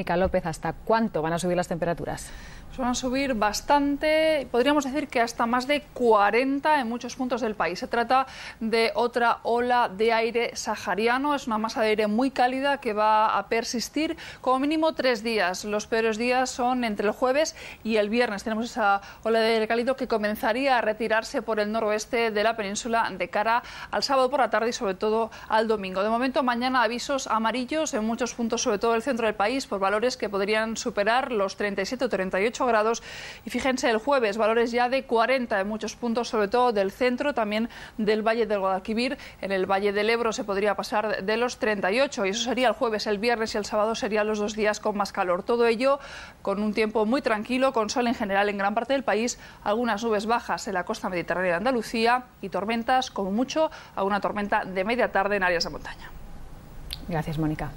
Mica López, ¿hasta cuánto van a subir las temperaturas? Van a subir bastante, podríamos decir que hasta más de 40 en muchos puntos del país. Se trata de otra ola de aire sahariano, es una masa de aire muy cálida que va a persistir como mínimo tres días. Los peores días son entre el jueves y el viernes. Tenemos esa ola de aire cálido que comenzaría a retirarse por el noroeste de la península de cara al sábado por la tarde y sobre todo al domingo. De momento mañana avisos amarillos en muchos puntos, sobre todo el centro del país, por valores que podrían superar los 37 o 38 grados. Y fíjense, el jueves, valores ya de 40 en muchos puntos, sobre todo del centro, también del Valle del Guadalquivir. En el Valle del Ebro se podría pasar de los 38 y eso sería el jueves, el viernes y el sábado serían los dos días con más calor. Todo ello con un tiempo muy tranquilo, con sol en general en gran parte del país, algunas nubes bajas en la costa mediterránea de Andalucía y tormentas, como mucho, a una tormenta de media tarde en áreas de montaña. Gracias, Mónica.